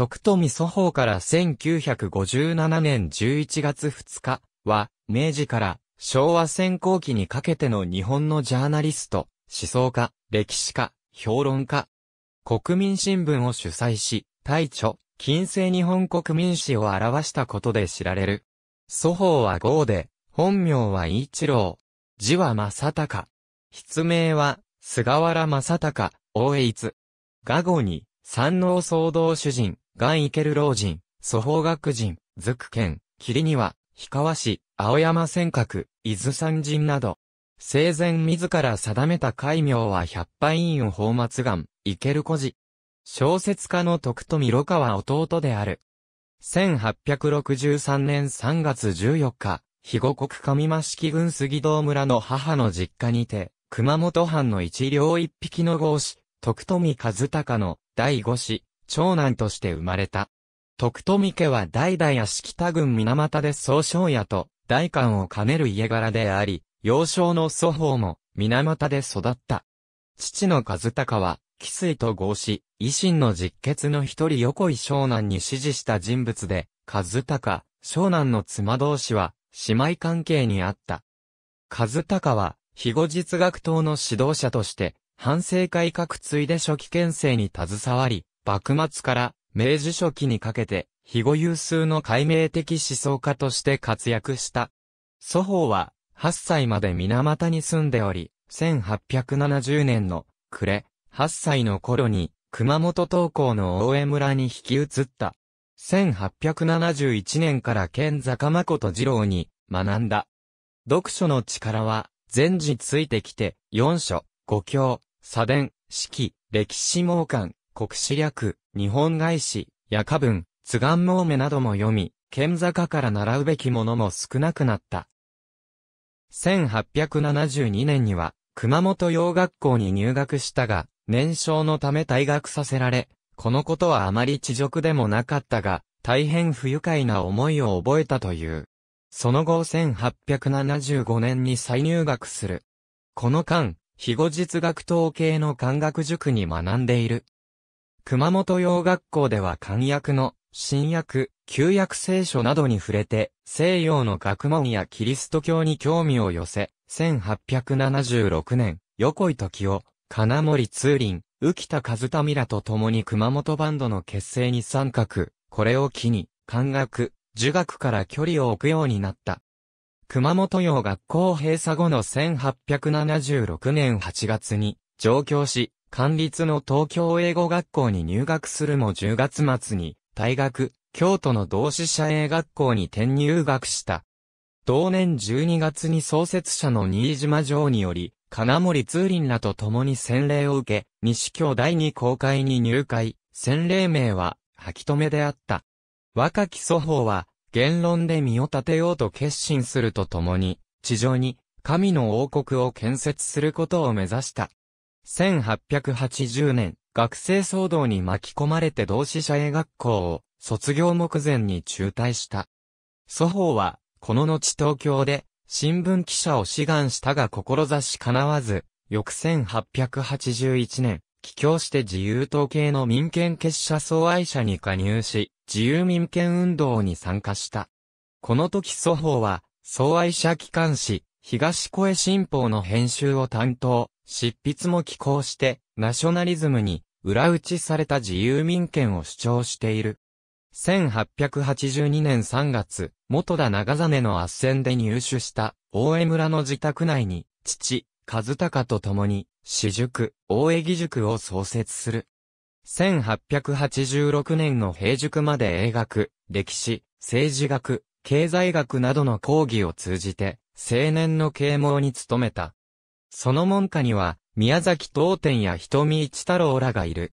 徳富祖法から1957年11月2日は、明治から昭和戦後期にかけての日本のジャーナリスト、思想家、歴史家、評論家、国民新聞を主催し、大著、近世日本国民史を表したことで知られる。祖法は豪で、本名は一郎、字は正隆。筆名は、菅原正隆、大江一。画後に、山王総動主人、ガンイケル老人、祖宝学人、ズク県、霧には、氷川市、青山尖閣、伊豆山人など、生前自ら定めた戒名は百敗院を宝末岩、イケル孤児。小説家の徳富呂川弟である。1863年3月14日、肥後国上間式郡杉堂村の母の実家にて、熊本藩の一両一匹の豪子、徳富和隆の第五子、長男として生まれた。徳富家は代々足北郡水俣で総称屋と代官を兼ねる家柄であり、幼少の祖父も水俣で育った。父の和孝は、奇水と合し、維新の実決の一人横井湘南に支持した人物で、和孝、湘南の妻同士は、姉妹関係にあった。和孝は、肥後実学党の指導者として、反省会各つで初期県政に携わり、幕末から明治初期にかけて、肥後有数の解明的思想家として活躍した。祖父は、8歳まで水俣に住んでおり、1870年の暮れ、8歳の頃に、熊本東高の大江村に引き移った。1871年から県坂誠二郎に学んだ。読書の力は、前時ついてきて、4書、五教、左伝、四季、歴史猛館、国史略、日本外史、夜歌文、津願盲目なども読み、剣坂から習うべきものも少なくなった。1872年には、熊本洋学校に入学したが、年少のため退学させられ、このことはあまり地辱でもなかったが、大変不愉快な思いを覚えたという。その後1875年に再入学する。この間、非後日学統計の漢学塾に学んでいる。熊本洋学校では漢訳の新訳、旧約聖書などに触れて、西洋の学問やキリスト教に興味を寄せ、1876年、横井時を、金森通林、浮田和民らと共に熊本バンドの結成に参画、これを機に、漢学、儒学から距離を置くようになった。熊本洋学校閉鎖後の1876年8月に上京し、官立の東京英語学校に入学するも10月末に、大学、京都の同志社英学校に転入学した。同年12月に創設者の新島城により、金森通林らと共に洗礼を受け、西京第二公会に入会、洗礼名は、吐き止めであった。若き祖法は、言論で身を立てようと決心するとともに、地上に、神の王国を建設することを目指した。1880年、学生騒動に巻き込まれて同志社英学校を卒業目前に中退した。祖法は、この後東京で、新聞記者を志願したが志叶わず、翌1881年、帰郷して自由統計の民権結社総愛者に加入し、自由民権運動に参加した。この時祖法は、総愛者機関士東越新報の編集を担当、執筆も寄稿して、ナショナリズムに裏打ちされた自由民権を主張している。1882年3月、元田長真の圧戦で入手した大江村の自宅内に、父、和隆と共に、私塾、大江義塾を創設する。1886年の平塾まで英学、歴史、政治学、経済学などの講義を通じて、青年の啓蒙に努めた。その門下には、宮崎東天や瞳一太郎らがいる。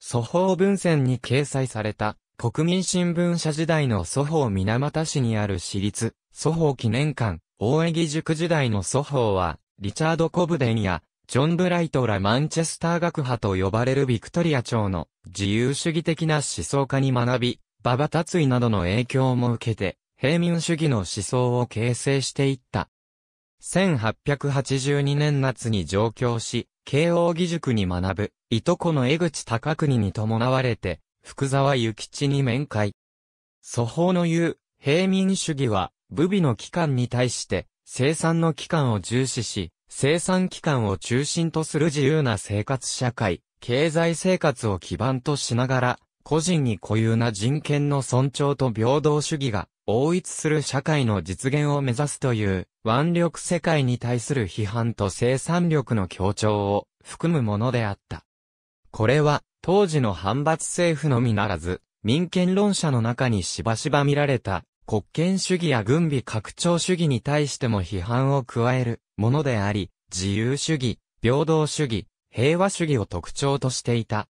祖法文選に掲載された、国民新聞社時代の祖法水俣市にある私立、祖法記念館、大江義塾時代の祖法は、リチャード・コブデンや、ジョン・ブライトらマンチェスター学派と呼ばれるビクトリア朝の自由主義的な思想家に学び、馬場達意などの影響も受けて、平民主義の思想を形成していった。1882年夏に上京し、慶応義塾に学ぶ、いとこの江口高国に伴われて、福沢諭吉に面会。祖法の言う、平民主義は、武備の機関に対して、生産の機関を重視し、生産機関を中心とする自由な生活社会、経済生活を基盤としながら、個人に固有な人権の尊重と平等主義が統一する社会の実現を目指すという、腕力世界に対する批判と生産力の強調を含むものであった。これは、当時の反発政府のみならず、民権論者の中にしばしば見られた、国権主義や軍備拡張主義に対しても批判を加えるものであり、自由主義、平等主義、平和主義を特徴としていた。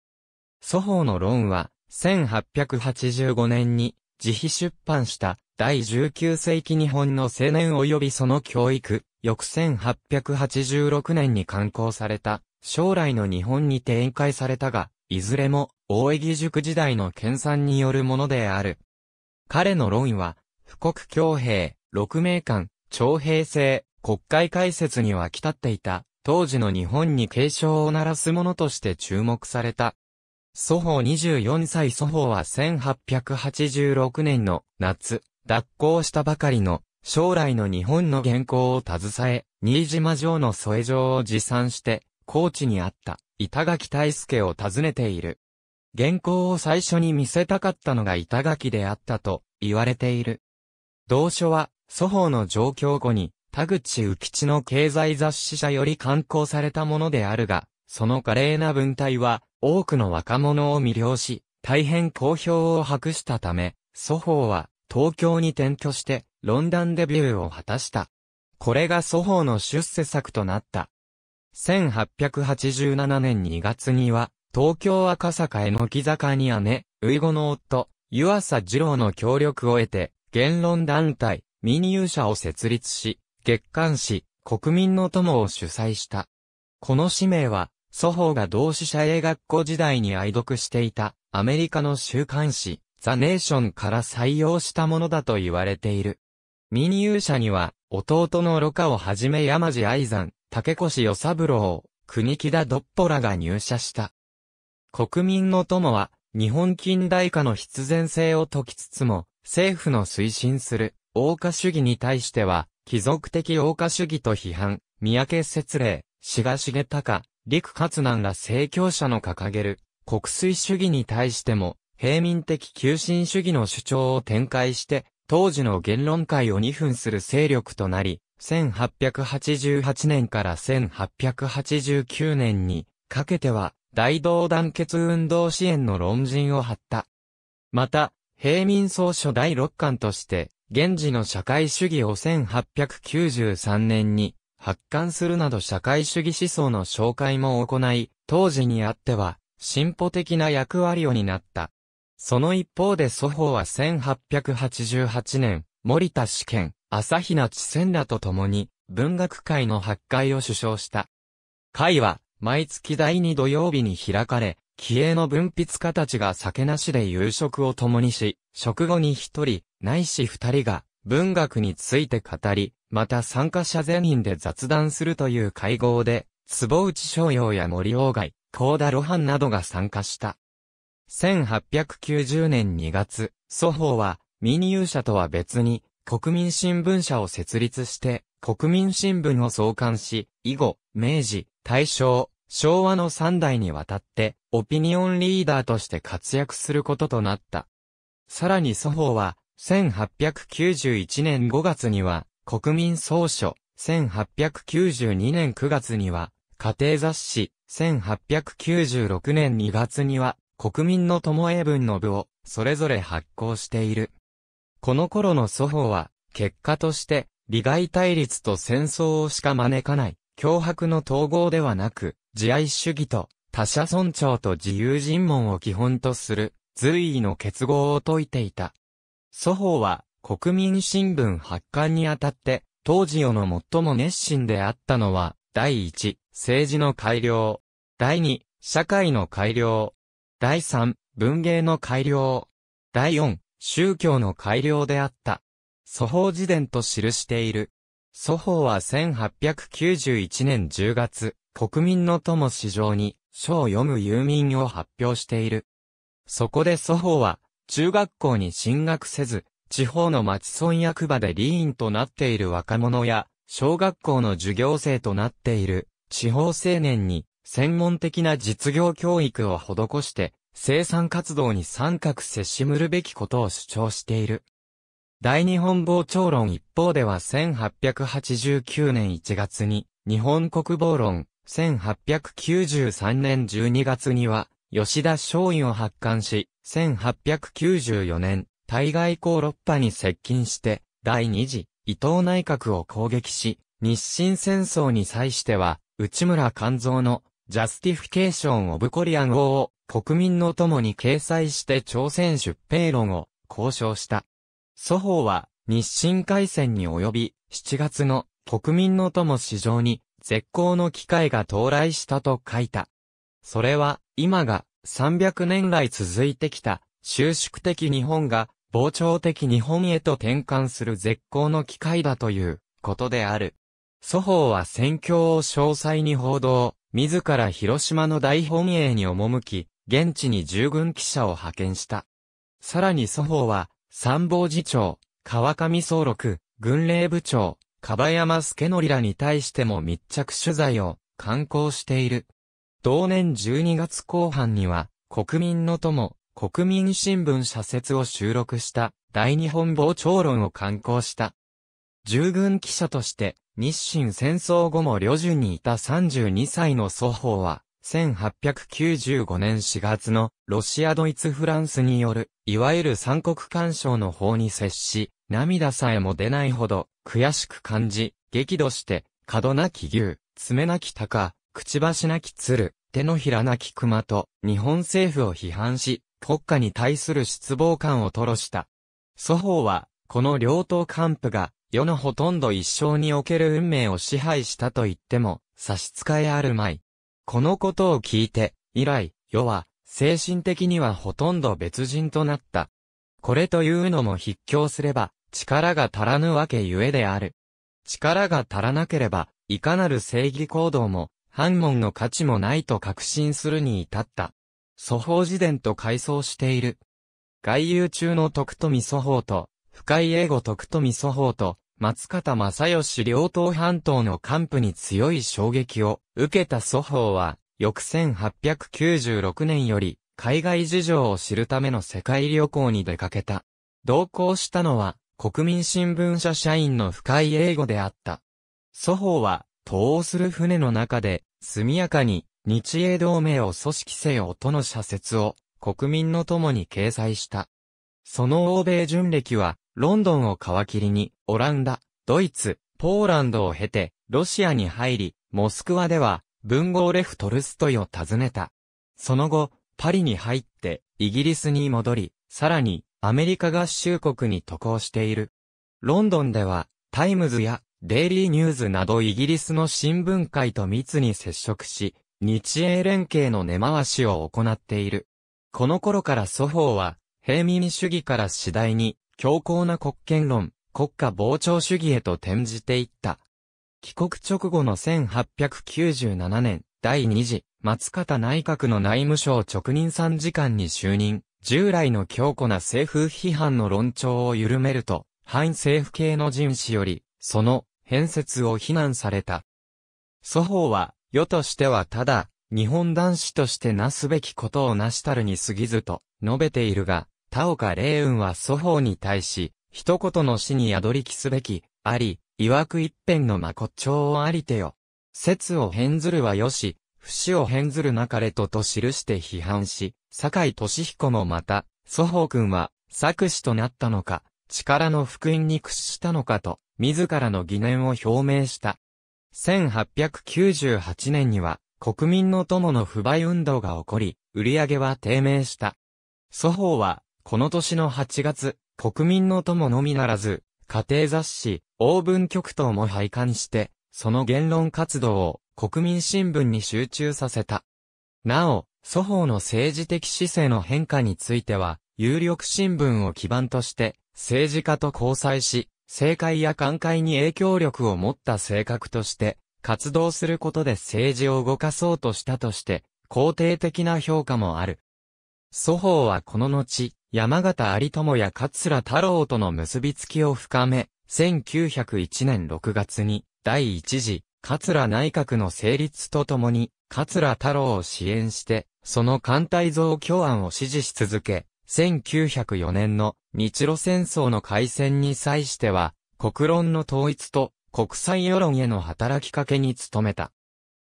祖方の論は、1885年に自費出版した第19世紀日本の青年及びその教育、翌1886年に刊行された、将来の日本に展開されたが、いずれも、大江義塾時代の研鑽によるものである。彼の論は、富国強兵、六名間、徴兵制、国会開設には来っていた、当時の日本に警鐘を鳴らすものとして注目された。祖法24歳祖法は1886年の夏、脱行したばかりの将来の日本の原稿を携え、新島城の添え城を持参して、高知にあった板垣大助を訪ねている。原稿を最初に見せたかったのが板垣であったと言われている。同書は、祖法の状況後に、田口浮吉の経済雑誌社より刊行されたものであるが、その華麗な文体は、多くの若者を魅了し、大変好評を博したため、祖法は、東京に転居して、ロンダンデビューを果たした。これが祖宝の出世作となった。1887年2月には、東京赤坂への木坂に姉、ウごの夫、湯浅二郎の協力を得て、言論団体、民有社を設立し、月刊誌、国民の友を主催した。この使命は、祖宝が同志社英学校時代に愛読していた、アメリカの週刊誌、ザ・ネーションから採用したものだと言われている。民有者には、弟のロカをはじめ山地愛山、竹越与三郎、国木田ドッポラが入社した。国民の友は、日本近代化の必然性を説きつつも、政府の推進する、王家主義に対しては、貴族的王家主義と批判、三宅節霊、志賀重隆、陸勝南ら政教者の掲げる、国粋主義に対しても、平民的求心主義の主張を展開して、当時の言論界を2分する勢力となり、1888年から1889年にかけては大同団結運動支援の論陣を張った。また、平民総書第六巻として、現時の社会主義を1893年に発刊するなど社会主義思想の紹介も行い、当時にあっては、進歩的な役割を担った。その一方で祖法は1888年、森田試験、朝日奈知仙らと共に、文学会の発会を主唱した。会は、毎月第2土曜日に開かれ、気鋭の文筆家たちが酒なしで夕食を共にし、食後に一人、ないし二人が、文学について語り、また参加者全員で雑談するという会合で、坪内逍遥や森鴎外、高田露伴などが参加した。1890年2月、祖法は民有社とは別に国民新聞社を設立して国民新聞を創刊し、以後、明治、大正、昭和の3代にわたってオピニオンリーダーとして活躍することとなった。さらに祖法は1891年5月には国民総書、1892年9月には家庭雑誌、1896年2月には国民の友英文の部を、それぞれ発行している。この頃の祖法は、結果として、利害対立と戦争をしか招かない、脅迫の統合ではなく、自愛主義と、他者尊重と自由尋問を基本とする、随意の結合を説いていた。祖法は、国民新聞発刊にあたって、当時世の最も熱心であったのは、第一、政治の改良。第二、社会の改良。第3、文芸の改良。第4、宗教の改良であった。祖法事伝と記している。祖法は1891年10月、国民の友市場に書を読む遊民を発表している。そこで祖法は、中学校に進学せず、地方の町村役場で理員となっている若者や、小学校の授業生となっている地方青年に、専門的な実業教育を施して、生産活動に三角接しむるべきことを主張している。大日本傍聴論一方では1889年1月に、日本国防論、1893年12月には、吉田松陰を発刊し、1894年、対外交六波に接近して、第二次、伊藤内閣を攻撃し、日清戦争に際しては、内村勘蔵のジャスティフィケーション・オブ・コリアン・王を国民の友に掲載して朝鮮出兵論を交渉した。祖法は日清海戦に及び7月の国民の友史上に絶好の機会が到来したと書いた。それは今が300年来続いてきた収縮的日本が膨張的日本へと転換する絶好の機会だということである。祖法は戦況を詳細に報道。自ら広島の大本営に赴き、現地に従軍記者を派遣した。さらに祖方は、参謀次長、川上総六、軍令部長、樺山助則らに対しても密着取材を刊行している。同年12月後半には、国民の友、国民新聞社説を収録した、大日本傍聴論を刊行した。従軍記者として、日清戦争後も旅順にいた32歳の祖法は、1895年4月のロシア・ドイツ・フランスによる、いわゆる三国干渉の法に接し、涙さえも出ないほど、悔しく感じ、激怒して、角なき牛、爪なき鷹、くちばしなき鶴、手のひらなき熊と、日本政府を批判し、国家に対する失望感を吐露した。祖法は、この両党幹部が、世のほとんど一生における運命を支配したと言っても差し支えあるまい。このことを聞いて、以来、世は、精神的にはほとんど別人となった。これというのも筆況すれば、力が足らぬわけゆえである。力が足らなければ、いかなる正義行動も、反問の価値もないと確信するに至った。祖法自伝と回想している。外遊中の徳富祖法と、深井英語徳富祖法と、松方正義両党半島の幹部に強い衝撃を受けた祖法は、翌1896年より、海外事情を知るための世界旅行に出かけた。同行したのは、国民新聞社社員の深井英語であった。祖法は、投稿する船の中で、速やかに、日英同盟を組織せよとの社説を、国民の友に掲載した。その欧米巡歴は、ロンドンを皮切りに、オランダ、ドイツ、ポーランドを経て、ロシアに入り、モスクワでは、文豪レフ・トルストイを訪ねた。その後、パリに入って、イギリスに戻り、さらに、アメリカ合衆国に渡航している。ロンドンでは、タイムズや、デイリーニューズなどイギリスの新聞会と密に接触し、日英連携の根回しを行っている。この頃から祖法は、平民主義から次第に強硬な国権論、国家膨張主義へと転じていった。帰国直後の1897年、第2次、松方内閣の内務省直任参事官に就任、従来の強固な政府批判の論調を緩めると、反政府系の人士より、その、変説を非難された。祖法は、世としてはただ、日本男子としてなすべきことをなしたるに過ぎずと、述べているが、田岡霊雲は祖法に対し、一言の死に宿りきすべき、あり、曰く一辺のまこっちょうありてよ。説を変ずるはよし、不死を変ずるなかれとと記して批判し、坂井俊彦もまた、祖法君は、作詞となったのか、力の福音に屈したのかと、自らの疑念を表明した。1898年には、国民の友の不買運動が起こり、売り上げは低迷した。祖法は、この年の8月、国民の友のみならず、家庭雑誌、オーブン局等も廃刊して、その言論活動を国民新聞に集中させた。なお、祖法の政治的姿勢の変化については、有力新聞を基盤として、政治家と交際し、政界や官界に影響力を持った性格として、活動することで政治を動かそうとしたとして、肯定的な評価もある。祖法はこの後、山形有友や桂太郎との結びつきを深め、1901年6月に第一次桂内閣の成立とともに桂太郎を支援して、その艦隊増強案を支持し続け、1904年の日露戦争の開戦に際しては、国論の統一と国際世論への働きかけに努めた。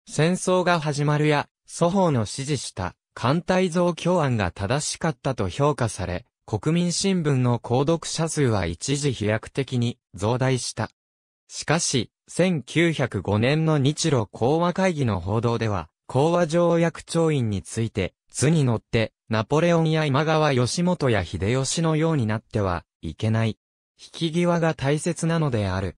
戦争が始まるや、祖法の支持した艦隊増強案が正しかったと評価され、国民新聞の購読者数は一時飛躍的に増大した。しかし、1905年の日露講和会議の報道では、講和条約調印について、図に乗って、ナポレオンや今川義元や秀吉のようになってはいけない。引き際が大切なのである。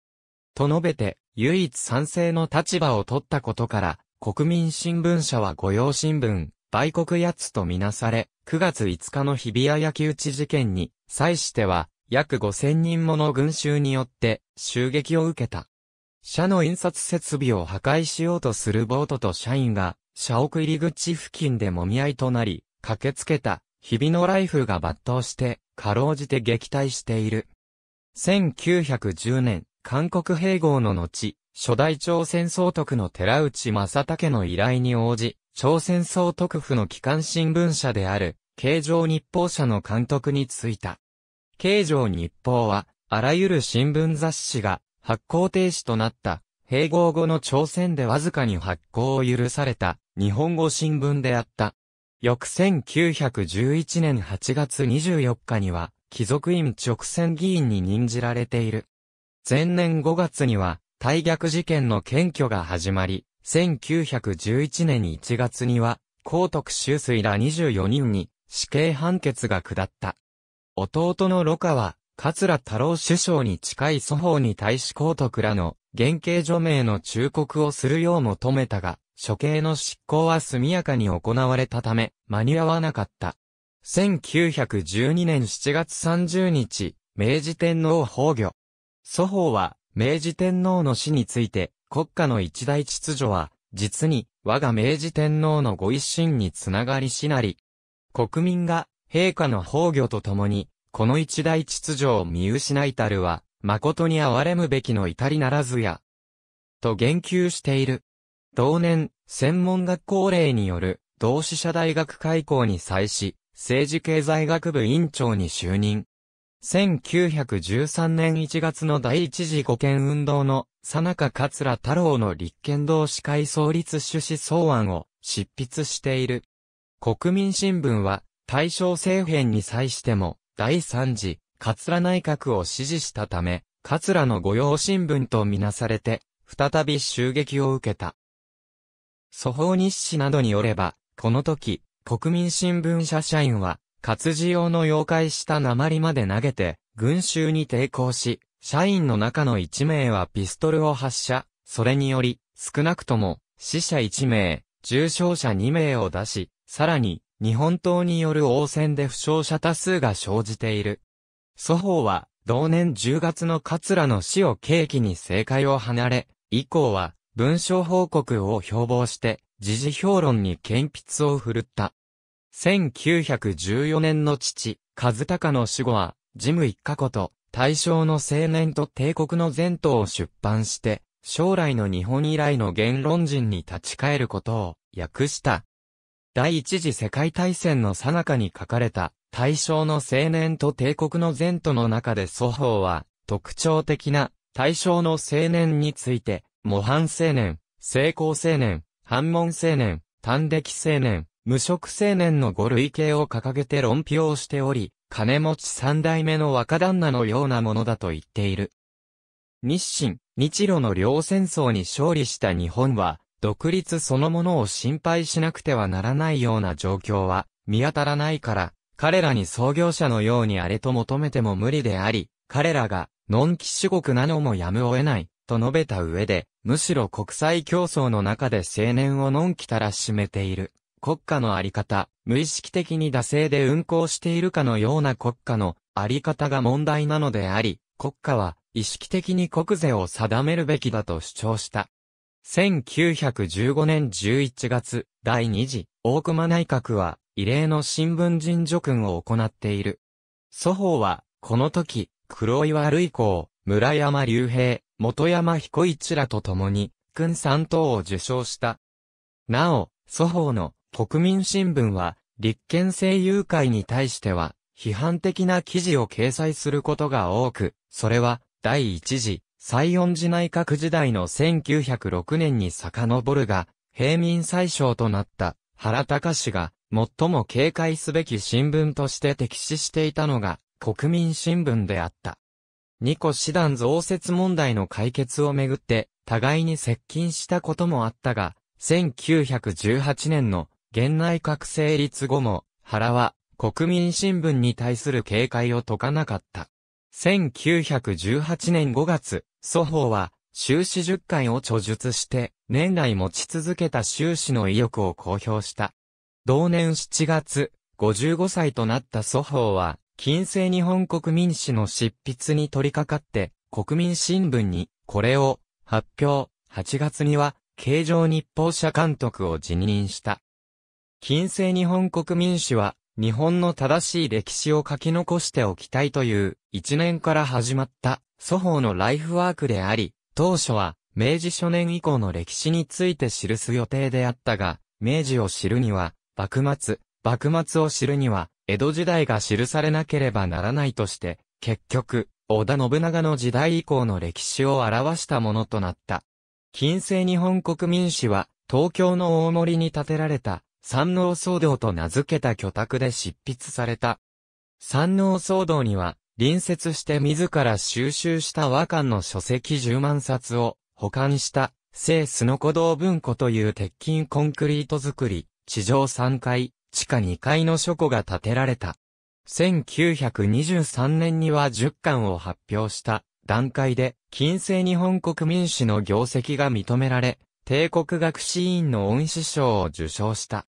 と述べて、唯一賛成の立場を取ったことから、国民新聞社は御用新聞、売国八つとみなされ、9月5日の日比谷焼き討ち事件に、際しては、約5000人もの群衆によって、襲撃を受けた。社の印刷設備を破壊しようとするボートと社員が、社屋入り口付近でもみ合いとなり、駆けつけた、日々のライフが抜刀して、かろうじて撃退している。1910年、韓国併合の後、初代朝鮮総督の寺内正武の依頼に応じ、朝鮮総督府の機関新聞社である、京城日報社の監督に就いた。京城日報は、あらゆる新聞雑誌が発行停止となった、併合後の朝鮮でわずかに発行を許された、日本語新聞であった。翌1911年8月24日には、貴族院直選議員に任じられている。前年5月には、大逆事件の検挙が始まり、1911年1月には、高徳修水ら24人に死刑判決が下った。弟のロカは、桂太郎首相に近い祖法に対し高徳らの原刑除名の忠告をするよう求めたが、処刑の執行は速やかに行われたため、間に合わなかった。1912年7月30日、明治天皇崩御。祖法は、明治天皇の死について、国家の一大秩序は、実に、我が明治天皇のご一心につながりしなり、国民が、陛下の崩御とともに、この一大秩序を見失いたるは、誠に哀れむべきの至りならずや、と言及している。同年、専門学校令による、同志社大学開校に際し、政治経済学部院長に就任。1913年1月の第一次五憲運動のさ中桂太郎の立憲同志会創立趣旨草案を執筆している。国民新聞は、大正政変に際しても、第3次、桂内閣を支持したため、桂の御用新聞とみなされて、再び襲撃を受けた。祖法日誌などによれば、この時、国民新聞社社員は、活字用の妖怪した鉛まで投げて、群衆に抵抗し、社員の中の1名はピストルを発射、それにより、少なくとも、死者1名、重傷者2名を出し、さらに、日本刀による応戦で負傷者多数が生じている。祖法は、同年10月の桂の死を契機に政界を離れ、以降は、文章報告を標榜して、時事評論に顕筆を振るった。1914年の父、和孝の死後は、ジム一家こと、大正の青年と帝国の前途を出版して、将来の日本以来の言論人に立ち返ることを訳した。第一次世界大戦の最中に書かれた、大正の青年と帝国の前途の中で祖法は、特徴的な、大正の青年について、模範青年、成功青年、反問青年、短歴青年、無職青年の五類型を掲げて論評しており、金持ち三代目の若旦那のようなものだと言っている。日清、日露の両戦争に勝利した日本は、独立そのものを心配しなくてはならないような状況は見当たらないから、彼らに創業者のようにあれと求めても無理であり、彼らが、のんき主国なのもやむを得ない、と述べた上で、むしろ国際競争の中で青年をのんきたらしめている。国家のあり方、無意識的に惰性で運行しているかのような国家のあり方が問題なのであり、国家は意識的に国税を定めるべきだと主張した。1915年11月、第2次、大熊内閣は、異例の新聞人助訓を行っている。祖法は、この時、黒岩類光、村山隆平、元山彦一らと共に、軍三等を受賞した。なお、祖法の国民新聞は、立憲政友会に対しては、批判的な記事を掲載することが多く、それは、第一次、西恩寺内閣時代の1906年に遡るが、平民最小となった原隆氏が最も警戒すべき新聞として敵視していたのが国民新聞であった。二個師団増設問題の解決をめぐって互いに接近したこともあったが、1918年の現内閣成立後も、原は、国民新聞に対する警戒を解かなかった。1918年5月、祖法は、修士10回を著述して、年内持ち続けた修士の意欲を公表した。同年7月、55歳となった祖法は、近世日本国民史の執筆に取り掛かって、国民新聞に、これを、発表、8月には、形状日報社監督を辞任した。近世日本国民史は、日本の正しい歴史を書き残しておきたいという、一年から始まった、祖法のライフワークであり、当初は、明治初年以降の歴史について記す予定であったが、明治を知るには、幕末、幕末を知るには、江戸時代が記されなければならないとして、結局、織田信長の時代以降の歴史を表したものとなった。近世日本国民史は、東京の大森に建てられた、山王騒動と名付けた巨宅で執筆された。山王騒動には、隣接して自ら収集した和漢の書籍十万冊を保管した、聖スノコ堂文庫という鉄筋コンクリート作り、地上3階、地下2階の書庫が建てられた。1923年には10巻を発表した段階で、近世日本国民史の業績が認められ、帝国学士院の恩師賞を受賞した。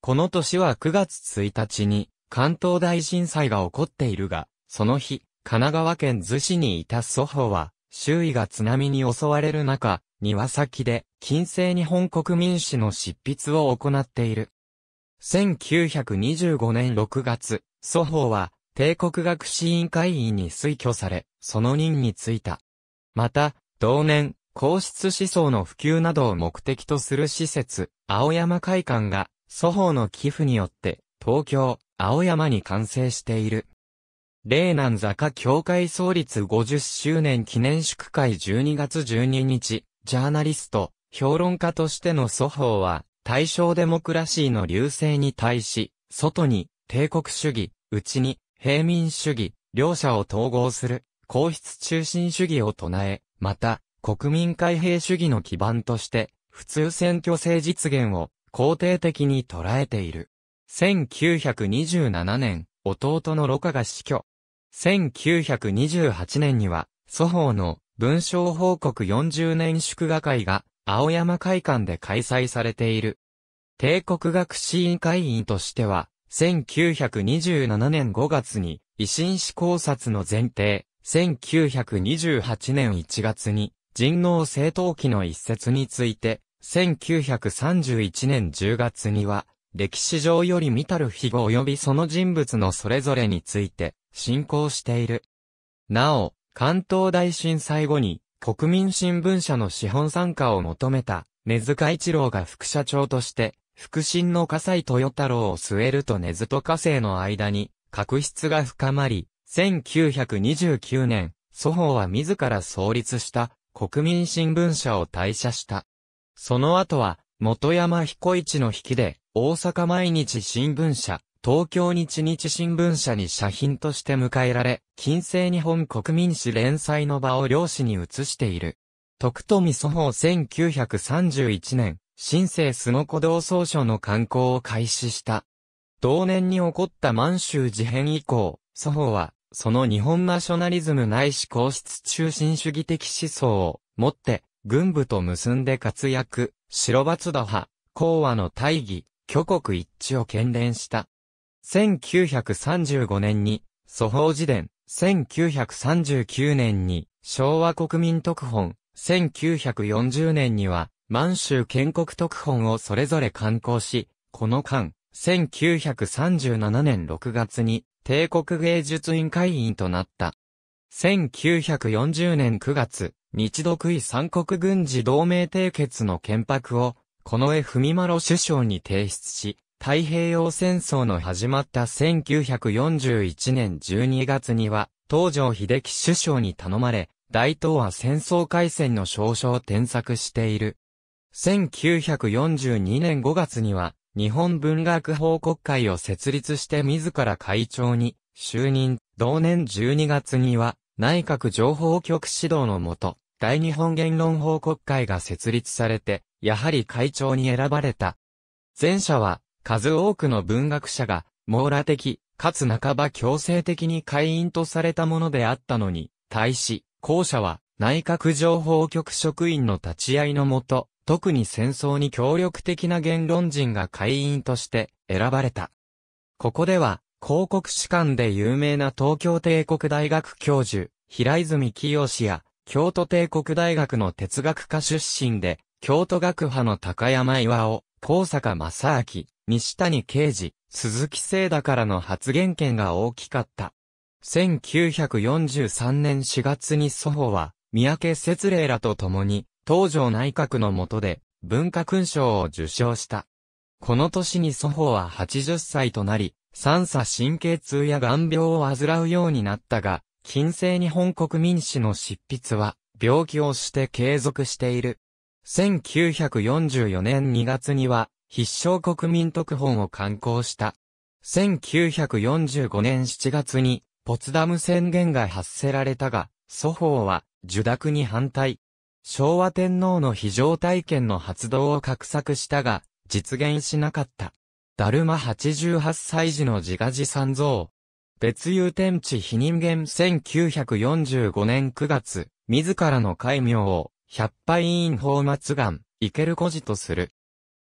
この年は9月1日に関東大震災が起こっているが、その日、神奈川県逗子にいた祖父は、周囲が津波に襲われる中、庭先で、近世日本国民史の執筆を行っている。1925年6月、祖父は、帝国学士委員会員に推挙され、その任に就いた。また、同年、皇室思想の普及などを目的とする施設、青山会館が、祖法の寄付によって、東京、青山に完成している。霊南坂協会創立50周年記念祝会12月12日、ジャーナリスト、評論家としての祖法は、大正デモクラシーの流星に対し、外に、帝国主義、内に、平民主義、両者を統合する、皇室中心主義を唱え、また、国民開閉主義の基盤として、普通選挙制実現を肯定的に捉えている。1927年、弟のロカが死去。1928年には、祖法の文章報告40年祝賀会が、青山会館で開催されている。帝国学士委員会員としては、1927年5月に、維新史考察の前提、1928年1月に、人王政党期の一節について、1931年10月には、歴史上より見たる日後及びその人物のそれぞれについて、進行している。なお、関東大震災後に、国民新聞社の資本参加を求めた、根塚一郎が副社長として、副審の笠井豊太郎を据えると根津と火星の間に、確執が深まり、1929年、祖法は自ら創立した、国民新聞社を退社した。その後は、元山彦一の引きで、大阪毎日新聞社、東京日日新聞社に社品として迎えられ、近世日本国民史連載の場を漁師に移している。徳富祖法1931年、新生須の古道総書の刊行を開始した。同年に起こった満州事変以降、祖法は、その日本ナショナリズムないし皇室中心主義的思想を持って、軍部と結んで活躍、白松土派、講和の大義、挙国一致を牽連した。1935年に、祖法事伝、1939年に、昭和国民特本、1940年には、満州建国特本をそれぞれ刊行し、この間、1937年6月に、帝国芸術委員会員となった。1940年9月、日独位三国軍事同盟締結の憲白を、近衛文麿首相に提出し、太平洋戦争の始まった1941年12月には、東条秀樹首相に頼まれ、大東亜戦争開戦の証書を添削している。1942年5月には、日本文学報国会を設立して自ら会長に就任。同年12月には、内閣情報局指導のもと、大日本言論報告会が設立されて、やはり会長に選ばれた。前者は、数多くの文学者が、網羅的、かつ半ば強制的に会員とされたものであったのに、対し、後者は、内閣情報局職員の立ち会いのもと、特に戦争に協力的な言論人が会員として選ばれた。ここでは、広告士官で有名な東京帝国大学教授、平泉清や、京都帝国大学の哲学科出身で、京都学派の高山岩尾、高坂正明、西谷啓治、鈴木聖だからの発言権が大きかった。1943年4月に祖母は、三宅節霊らと共に、東条内閣の下で、文化勲章を受章した。この年に祖母は80歳となり、三叉神経痛や眼病を患うようになったが、近世日本国民史の執筆は、病気をして継続している。1944年2月には、必勝国民特本を刊行した。1945年7月に、ポツダム宣言が発せられたが、祖法は、受諾に反対。昭和天皇の非常体験の発動を画策したが、実現しなかった。だるま88歳児の自画自賛像。別有天地非人間1945年9月、自らの戒名を、百委員法末願、イケる孤児とする。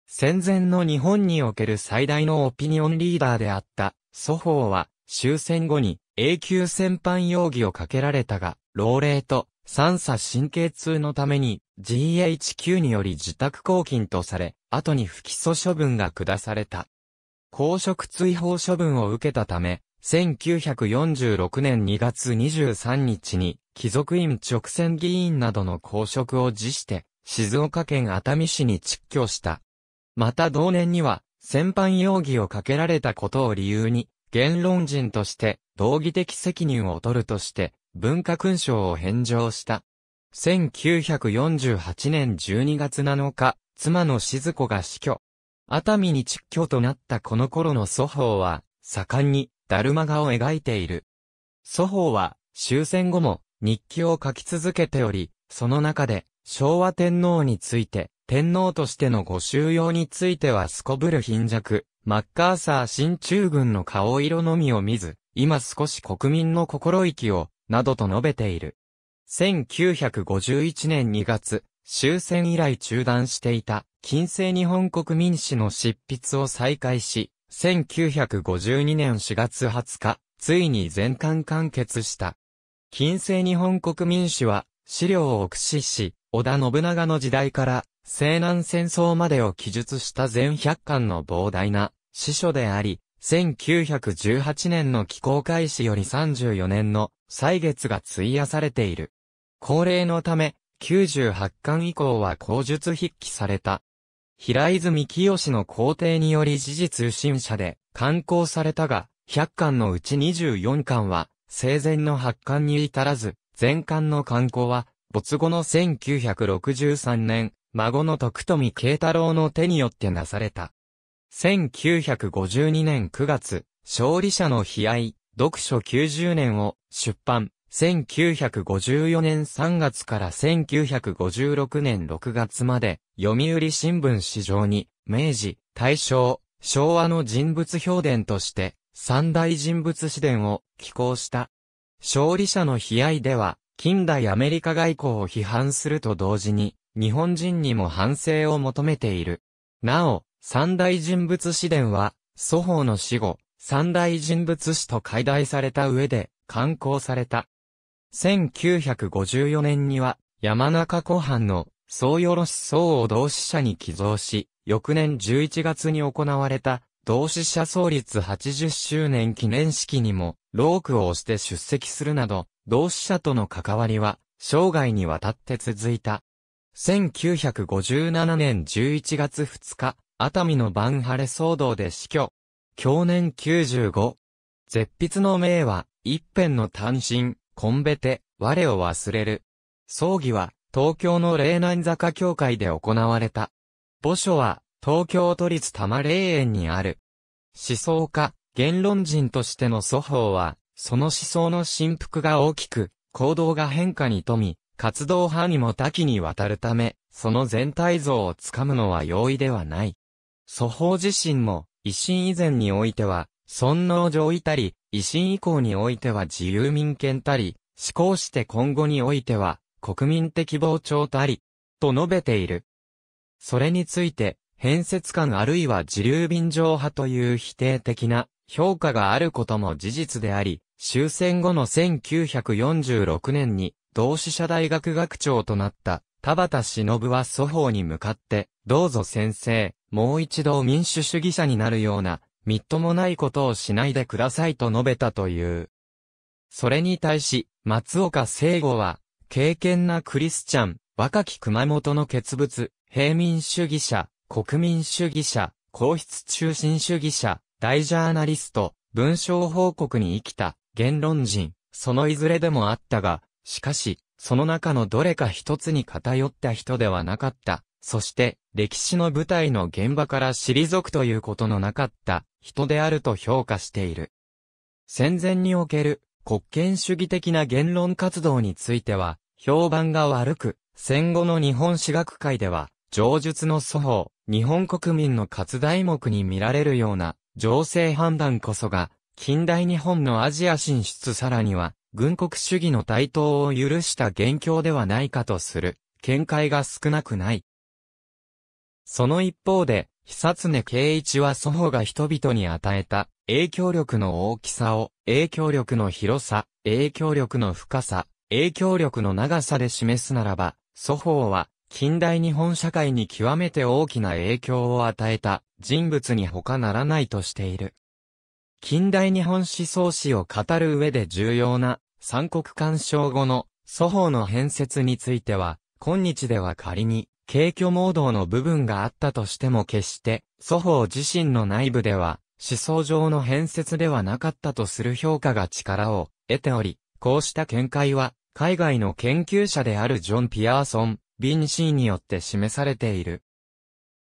戦前の日本における最大のオピニオンリーダーであった、祖法は、終戦後に永久戦犯容疑をかけられたが、老齢と三叉神経痛のために GHQ により自宅抗禁とされ、後に不起訴処分が下された。公職追放処分を受けたため、1946年2月23日に、貴族院直選議員などの公職を辞して、静岡県熱海市に蟄居した。また同年には、戦犯容疑をかけられたことを理由に、言論人として、道義的責任を取るとして、文化勲章を返上した。1948年12月7日、妻の静子が死去。熱海に窒居となったこの頃の祖法は、盛んに、だるま画を描いている。祖法は、終戦後も、日記を書き続けており、その中で、昭和天皇について、天皇としてのご収容についてはすこぶる貧弱、マッカーサー新中軍の顔色のみを見ず、今少し国民の心意気を、などと述べている。1951年2月、終戦以来中断していた近世日本国民史の執筆を再開し、1952年4月20日、ついに全巻完結した。近世日本国民史は、資料を駆使し、織田信長の時代から、西南戦争までを記述した全100巻の膨大な、史書であり、1918年の寄稿開始より34年の歳月が費やされている。高齢のため、98巻以降は口述筆記された平泉清の皇帝により時事通信社で刊行されたが、100巻のうち24巻は、生前の発刊に至らず、全巻の刊行は、没後の1963年、孫の徳富慶太郎の手によってなされた。1952年9月、勝利者の悲哀、読書90年を出版。1954年3月から1956年6月まで、読売新聞市場に、明治、大正、昭和の人物評伝として、三大人物史伝を寄稿した。勝利者の悲哀では、近代アメリカ外交を批判すると同時に、日本人にも反省を求めている。なお、三大人物史伝は、祖法の死後、三大人物史と解題された上で、刊行された。1954年には、山中湖畔の総よろし総を同志社に寄贈し、翌年11月に行われた、同志社創立80周年記念式にも、ロークを押して出席するなど、同志社との関わりは、生涯にわたって続いた。1957年11月2日、熱海のバンハレ騒動で死去。去年95。絶筆の命は、一辺の単身、コンベテ、我を忘れる。葬儀は、東京の霊南坂教会で行われた。墓所は、東京都立多摩霊園にある。思想家、言論人としての祖法は、その思想の振幅が大きく、行動が変化に富み、活動派にも多岐にわたるため、その全体像をつかむのは容易ではない。祖法自身も、維新以前においては、尊能上いたり、維新以降においては自由民権たり、思考して今後においては、国民的膨張たり、と述べている。それについて、変節感あるいは自流便乗派という否定的な評価があることも事実であり、終戦後の1946年に同志社大学学長となった田畑忍は祖法に向かって、どうぞ先生、もう一度民主主義者になるようなみっともないことをしないでくださいと述べたという。それに対し、松岡聖吾は、敬虔なクリスチャン、若き熊本の傑物、平民主義者、国民主義者、皇室中心主義者、大ジャーナリスト、文章報告に生きた、言論人、そのいずれでもあったが、しかし、その中のどれか一つに偏った人ではなかった。そして歴史の舞台の現場から退くということのなかった人であると評価している。戦前における国権主義的な言論活動については評判が悪く、戦後の日本史学界では、上述の祖法、日本国民の活題目に見られるような情勢判断こそが、近代日本のアジア進出さらには、軍国主義の台頭を許した元凶ではないかとする、見解が少なくない。その一方で、久常圭一は祖母が人々に与えた影響力の大きさを、影響力の広さ、影響力の深さ、影響力の長さで示すならば、祖父は近代日本社会に極めて大きな影響を与えた人物に他ならないとしている。近代日本思想史を語る上で重要な三国干渉後の祖母の変説については、今日では仮に軽挙盲導の部分があったとしても決して、祖法自身の内部では、思想上の変説ではなかったとする評価が力を得ており、こうした見解は、海外の研究者であるジョン・ピアーソン、ビンシーによって示されている。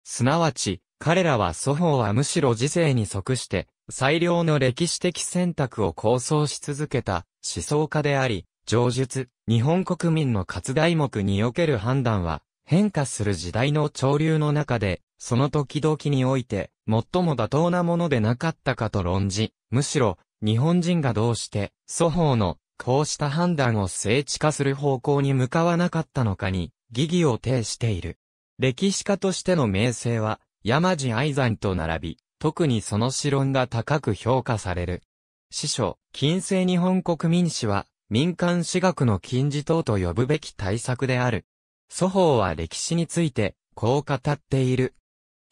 すなわち、彼らは祖法はむしろ時世に即して、最良の歴史的選択を構想し続けた思想家であり、上述、日本国民の活題目における判断は、変化する時代の潮流の中で、その時々において、最も妥当なものでなかったかと論じ、むしろ、日本人がどうして、祖法の、こうした判断を聖地化する方向に向かわなかったのかに、疑義を呈している。歴史家としての名声は、山地愛山と並び、特にその史論が高く評価される。師匠、近世日本国民史は、民間史学の金字塔と呼ぶべき対策である。祖宝は歴史について、こう語っている。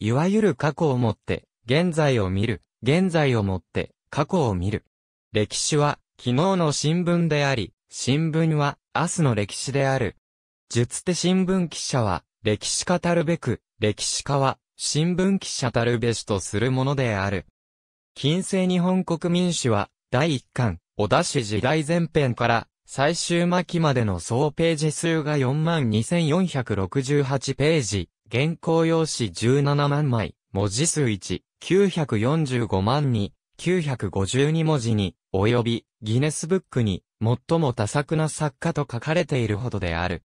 いわゆる過去をもって、現在を見る、現在をもって、過去を見る。歴史は、昨日の新聞であり、新聞は、明日の歴史である。術手新聞記者は、歴史家たるべく、歴史家は、新聞記者たるべしとするものである。近世日本国民史は、第一巻、小田氏時代前編から、最終巻きまでの総ページ数が42,468ページ、原稿用紙17万枚、文字数1、945万2、952文字に、及び、ギネスブックに、最も多作な作家と書かれているほどである。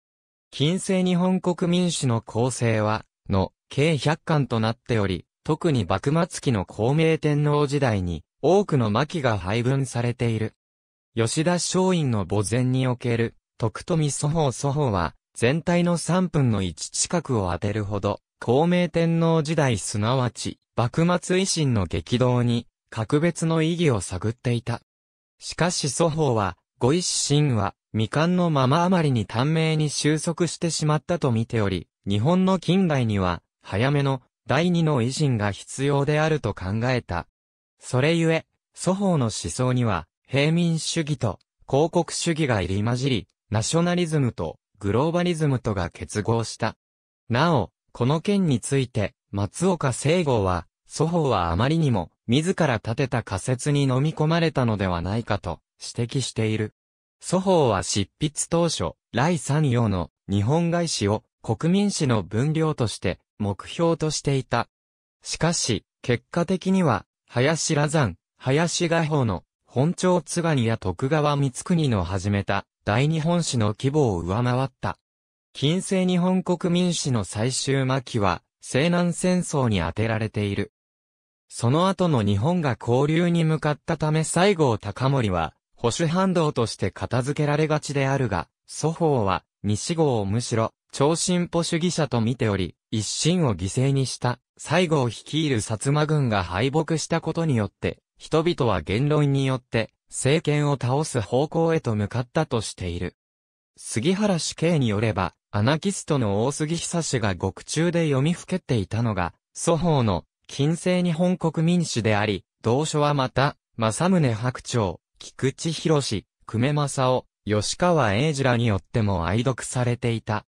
近世日本国民史の構成は、の、計100巻となっており、特に幕末期の孔明天皇時代に、多くの巻が配分されている。吉田松陰の墓前における、徳富祖法祖法は、全体の3分の1近くを当てるほど、孔明天皇時代すなわち、幕末維新の激動に、格別の意義を探っていた。しかし祖法は、ご一心は、未完のままあまりに短命に収束してしまったと見ており、日本の近代には、早めの、第二の維新が必要であると考えた。それゆえ、祖法の思想には、平民主義と広告主義が入り混じり、ナショナリズムとグローバリズムとが結合した。なお、この件について、松岡聖吾は、祖法はあまりにも、自ら立てた仮説に飲み込まれたのではないかと指摘している。祖法は執筆当初、来三洋の日本外史を国民史の分量として目標としていた。しかし、結果的には、林羅山、林外法の本町津谷や徳川光国の始めた大日本史の規模を上回った。近世日本国民史の最終末期は西南戦争に当てられている。その後の日本が交流に向かったため西郷隆盛は保守反動として片付けられがちであるが、祖法は西郷をむしろ超進歩主義者と見ており、一心を犠牲にした西郷率いる薩摩軍が敗北したことによって人々は言論によって政権を倒す方向へと向かったとしている。杉原死刑によれば、アナキストの大杉久氏が獄中で読みふけていたのが、祖法の近世日本国民史であり、同書はまた、正宗白鳥、菊池博士、久米正夫、吉川英治らによっても愛読されていた。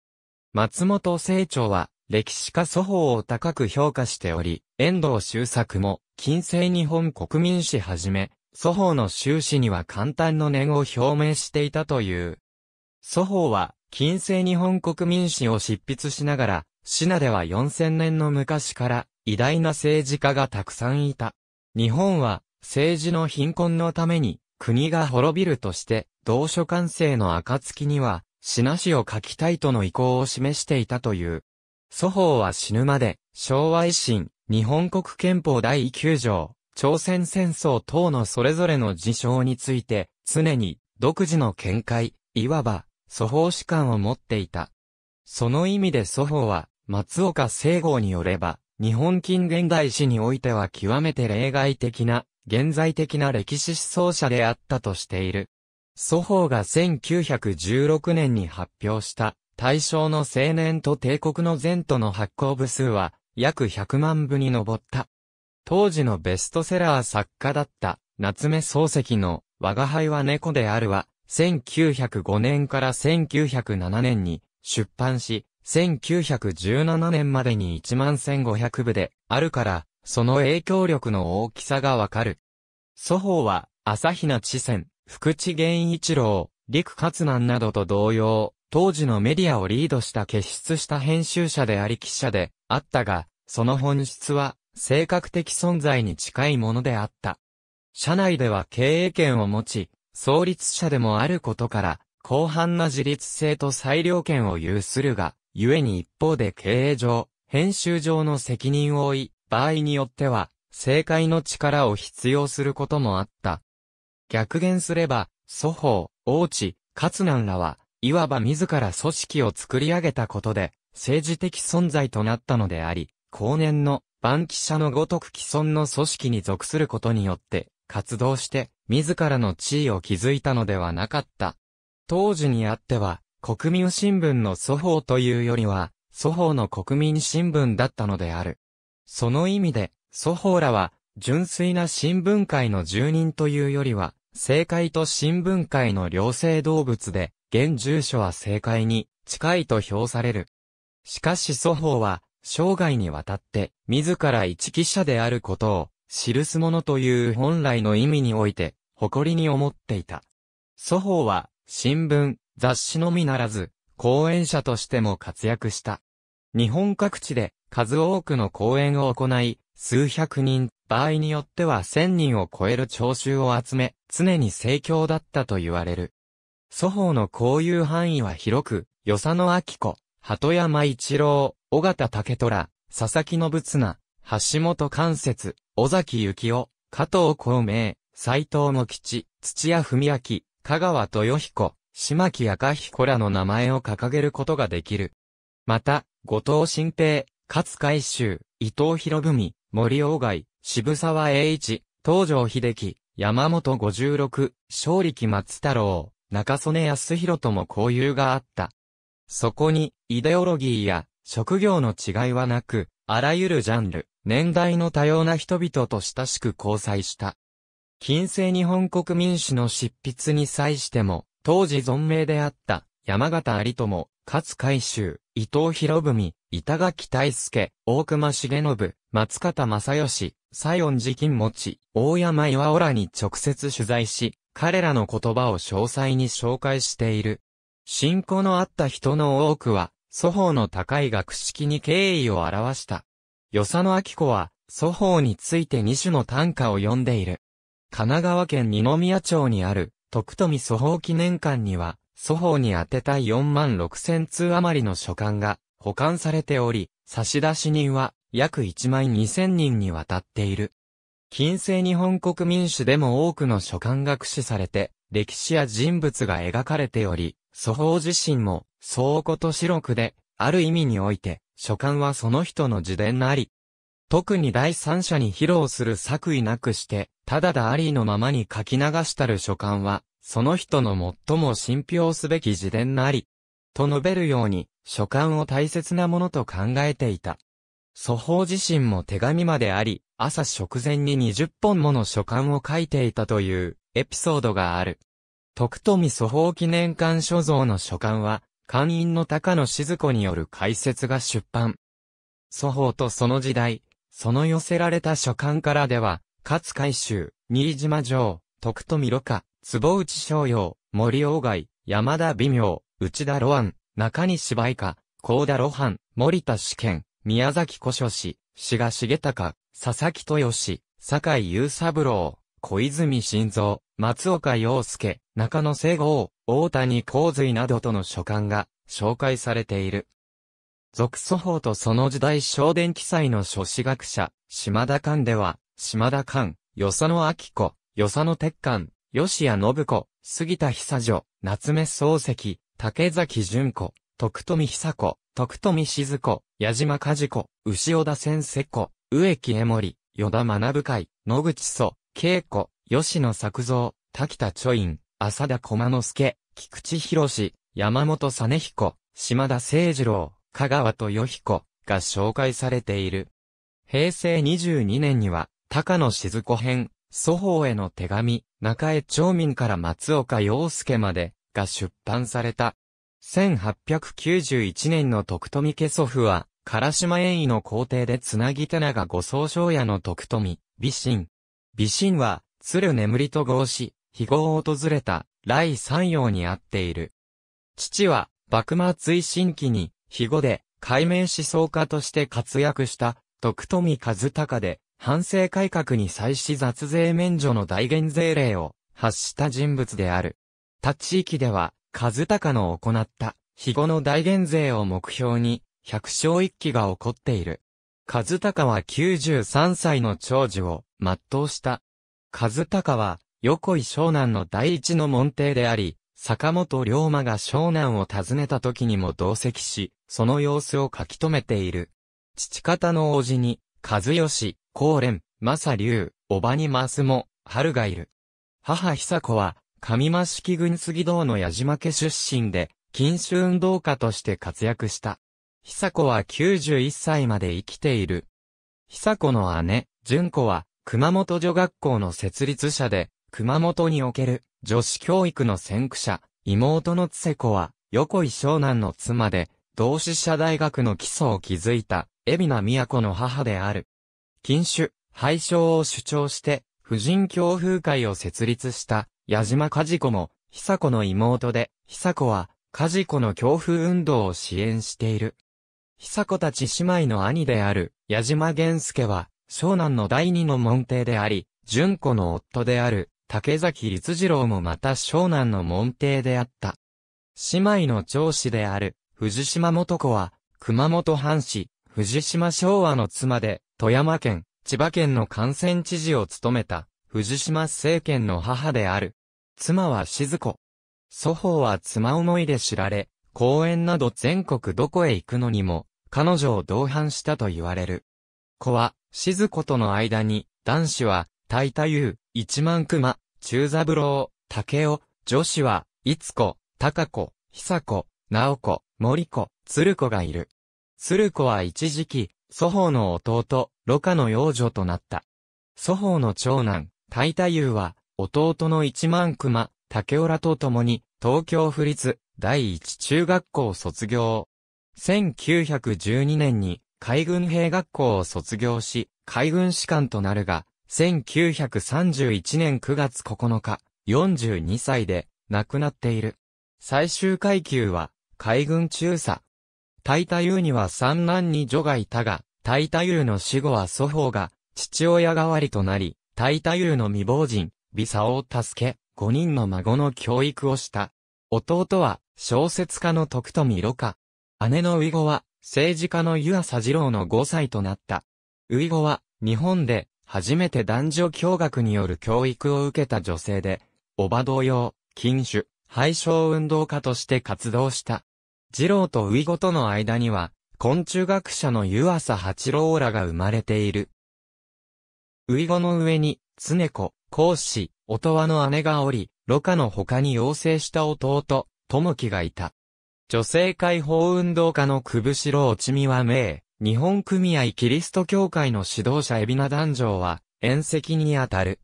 松本清張は、歴史家祖法を高く評価しており、遠藤周作も、近世日本国民史はじめ、祖法の修士には簡単の念を表明していたという。祖法は、近世日本国民史を執筆しながら、品では4000年の昔から、偉大な政治家がたくさんいた。日本は、政治の貧困のために、国が滅びるとして、同書官制の暁には、品史を書きたいとの意向を示していたという。祖法は死ぬまで、昭和維新、日本国憲法第9条、朝鮮戦争等のそれぞれの事象について、常に独自の見解、いわば、祖法史観を持っていた。その意味で祖法は、松岡聖郷によれば、日本近現代史においては極めて例外的な、現在的な歴史思想者であったとしている。祖法が1916年に発表した、対象の青年と帝国の前途の発行部数は、約100万部に上った。当時のベストセラー作家だった夏目漱石の我輩は猫であるは1905年から1907年に出版し、1917年までに1万1500部であるから、その影響力の大きさがわかる。祖法は、朝比奈知仙、福地源一郎、陸勝南などと同様、当時のメディアをリードした傑出した編集者であり記者であったが、その本質は、性格的存在に近いものであった。社内では経営権を持ち、創立者でもあることから、広範な自立性と裁量権を有するが、故に一方で経営上、編集上の責任を負い、場合によっては、正解の力を必要することもあった。逆言すれば、祖法、王地、勝南らは、いわば自ら組織を作り上げたことで、政治的存在となったのであり、後年の番記者のごとく既存の組織に属することによって、活動して、自らの地位を築いたのではなかった。当時にあっては、国民新聞の祖法というよりは、祖法の国民新聞だったのである。その意味で、祖法らは、純粋な新聞会の住人というよりは、政界と新聞会の両性動物で、現住所は正解に近いと評される。しかし祖法は、生涯にわたって、自ら一記者であることを、記すものという本来の意味において、誇りに思っていた。祖法は、新聞、雑誌のみならず、講演者としても活躍した。日本各地で、数多くの講演を行い、数百人、場合によっては千人を超える聴衆を集め、常に盛況だったと言われる。祖方の交友範囲は広く、与謝野明子、鳩山一郎、尾形竹虎、佐々木信綱、橋本関節、尾崎幸雄、加藤孔明、斎藤茂吉、土屋文明、香川豊彦、島木赤彦らの名前を掲げることができる。また、後藤新平、勝海舟、伊藤博文、森鴎外、渋沢栄一、東条秀樹、山本五十六、勝力松太郎、中曽根康弘とも交友があった。そこに、イデオロギーや職業の違いはなく、あらゆるジャンル、年代の多様な人々と親しく交際した。近世日本国民史の執筆に際しても、当時存命であった山形有友、勝海舟、伊藤博文、板垣大輔、大隈重信、松方正義、西園寺金持ち、大山岩尾らに直接取材し、彼らの言葉を詳細に紹介している。信仰のあった人の多くは、祖法の高い学識に敬意を表した。与謝野明子は、祖法について二種の短歌を読んでいる。神奈川県二宮町にある、徳富祖法記念館には、祖法に宛てた4万6千通余りの書簡が保管されており、差出人は約1万2千人にわたっている。近世日本国民主でも多くの書簡が駆使されて、歴史や人物が描かれており、祖法自身も、倉庫と白くで、ある意味において、書簡はその人の自伝なり。特に第三者に披露する作為なくして、ただだありのままに書き流したる書簡は、その人の最も信憑すべき自伝なり。と述べるように、書簡を大切なものと考えていた。祖法自身も手紙まであり、朝食前に20本もの書簡を書いていたというエピソードがある。徳富祖宝記念館所蔵の書簡は、官員の高野静子による解説が出版。祖宝とその時代、その寄せられた書簡からでは、勝海舟、新島城、徳富ろ家、坪内商用、森鴎外、山田微妙、内田露庵、中西梅花、高田露伴、森田試験、宮崎古書氏、志賀重隆、佐々木豊志、坂井雄三郎、小泉晋三、松岡洋介、中野聖郷、大谷洪水などとの書簡が紹介されている。俗祖法とその時代小伝記載の書史学者、島田館では、島田館、与謝野明子、与謝野鉄館、吉谷信子、杉田久女、夏目漱石、竹崎淳子、徳富久子、徳富静子、矢島和子、牛尾田先生子、植木江森、与田学会、野口祖、恵子、吉野作造、滝田著院、浅田駒之助、菊池博士、山本実彦、島田誠二郎、香川豊彦が紹介されている。平成22年には、高野静子編、祖法への手紙、中江町民から松岡洋介までが出版された。1891年の徳富家祖父は、唐島縁位の皇帝でつなぎ手長御宗商屋の徳富、美神。美神は、鶴眠りと合し、肥後を訪れた、来三陽にあっている。父は、幕末維新期に、肥後で、改名思想家として活躍した、徳富和隆で、反省改革に際し雑税免除の大減税令を発した人物である。他地域では、和隆の行った、肥後の大減税を目標に、百姓一揆が起こっている。和孝は93歳の長寿を全うした。和孝は、横井湘南の第一の門弟であり、坂本龍馬が湘南を訪ねた時にも同席し、その様子を書き留めている。父方の叔父に、和義、高蓮、正龍、叔母に増も、春がいる。母久子は、上益木郡杉堂の矢島家出身で、禁酒運動家として活躍した。久子は91歳まで生きている。久子の姉、純子は、熊本女学校の設立者で、熊本における女子教育の先駆者、妹のつせ子は、横井湘南の妻で、同志社大学の基礎を築いた、海老名都の母である。禁酒、廃症を主張して、婦人教風会を設立した、矢島和子も、久子の妹で、久子は、和子の教風運動を支援している。久子たち姉妹の兄である、矢島玄介は、湘南の第二の門弟であり、純子の夫である、竹崎律次郎もまた湘南の門弟であった。姉妹の長子である、藤島元子は、熊本藩士、藤島昭和の妻で、富山県、千葉県の幹線知事を務めた、藤島政権の母である。妻は静子。祖方は妻思いで知られ、公園など全国どこへ行くのにも、彼女を同伴したと言われる。子は、静子との間に、男子は、大太夫、一万熊、中三郎、竹尾、女子は、いつ子、高子、久子、直子、森子、鶴子がいる。鶴子は一時期、祖父の弟、ロカの養女となった。祖父の長男、大太夫は、弟の一万熊、竹尾らと共に、東京府立、第一中学校卒業。1912年に海軍兵学校を卒業し、海軍士官となるが、1931年9月9日、42歳で亡くなっている。最終階級は海軍中佐。タイタユーには三男に女がいたが、タイタユーの死後は祖父が父親代わりとなり、タイタユーの未亡人、ビサを助け、5人の孫の教育をした。弟は小説家の徳富ロカ。姉のウイゴは、政治家の湯浅二郎の5歳となった。ウイゴは、日本で、初めて男女共学による教育を受けた女性で、おば同様、禁酒、廃症運動家として活動した。二郎とウイゴとの間には、昆虫学者の湯浅八郎らが生まれている。ウイゴの上に、常子、孔子、音羽の姉がおり、ロカの他に養成した弟、友樹がいた。女性解放運動家の久部四郎ちみは名、日本組合キリスト教会の指導者海老名男女は、縁石にあたる。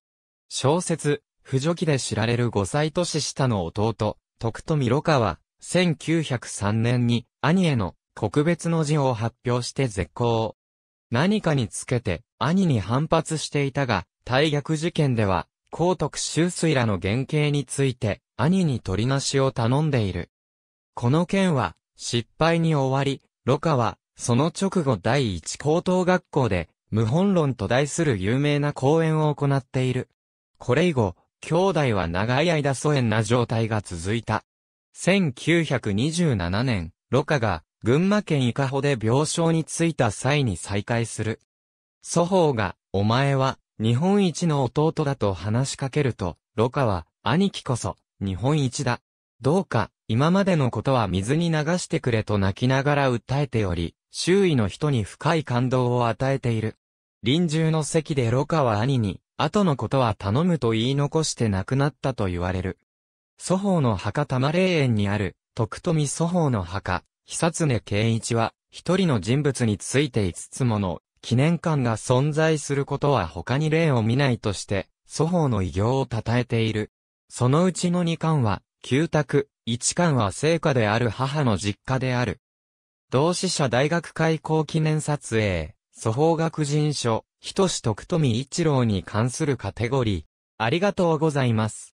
小説、不助記で知られる5歳年下の弟、徳富花川、1903年に、兄への、告別の字を発表して絶好。何かにつけて、兄に反発していたが、大逆事件では、高徳修水らの原型について、兄に取りなしを頼んでいる。この件は、失敗に終わり、ロカは、その直後第一高等学校で、無本論と題する有名な講演を行っている。これ以後、兄弟は長い間疎遠な状態が続いた。1927年、ロカが、群馬県伊香保で病床に着いた際に再会する。祖父が、お前は、日本一の弟だと話しかけると、ロカは、兄貴こそ、日本一だ。どうか、今までのことは水に流してくれと泣きながら訴えており、周囲の人に深い感動を与えている。臨終の席でロカは兄に、後のことは頼むと言い残して亡くなったと言われる。祖宝の墓玉霊園にある、徳富祖宝の墓、久常圭一は、一人の人物について5つもの、記念館が存在することは他に例を見ないとして、祖宝の偉業を称えている。そのうちの2巻は、旧宅、一巻は成果である母の実家である。同志社大学開校記念撮影、祖法学人書、人志徳富一郎に関するカテゴリー。ありがとうございます。